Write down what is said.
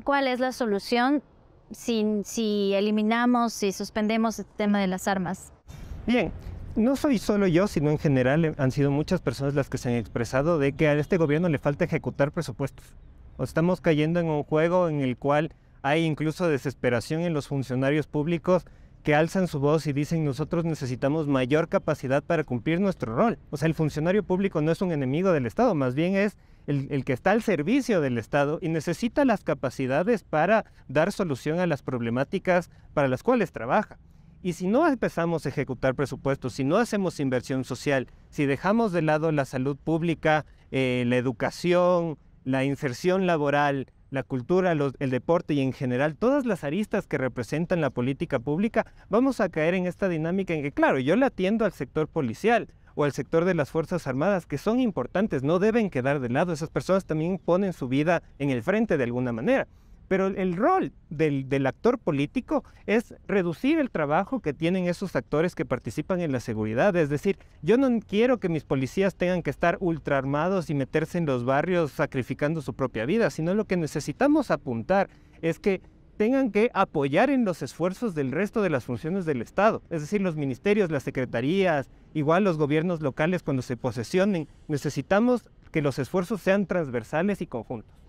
cuál es la solución si, eliminamos, si suspendemos el este tema de las armas. Bien, no soy solo yo, sino en general eh, han sido muchas personas las que se han expresado de que a este gobierno le falta ejecutar presupuestos. estamos cayendo en un juego en el cual hay incluso desesperación en los funcionarios públicos que alzan su voz y dicen nosotros necesitamos mayor capacidad para cumplir nuestro rol. O sea, el funcionario público no es un enemigo del Estado, más bien es el, que está al servicio del Estado y necesita las capacidades para dar solución a las problemáticas para las cuales trabaja. Y si no empezamos a ejecutar presupuestos, si no hacemos inversión social, si dejamos de lado la salud pública, eh, la educación, la inserción laboral, la cultura, el deporte y en general todas las aristas que representan la política pública, vamos a caer en esta dinámica en que, claro, yo le atiendo al sector policial o al sector de las Fuerzas Armadas, que son importantes, no deben quedar de lado. Esas personas también ponen su vida en el frente de alguna manera. Pero el rol del, actor político es reducir el trabajo que tienen esos actores que participan en la seguridad. Es decir, yo no quiero que mis policías tengan que estar ultra armados y meterse en los barrios sacrificando su propia vida, sino lo que necesitamos apuntar es que tengan que apoyar en los esfuerzos del resto de las funciones del Estado, es decir, los ministerios, las secretarías, igual los gobiernos locales cuando se posesionen. Necesitamos que los esfuerzos sean transversales y conjuntos.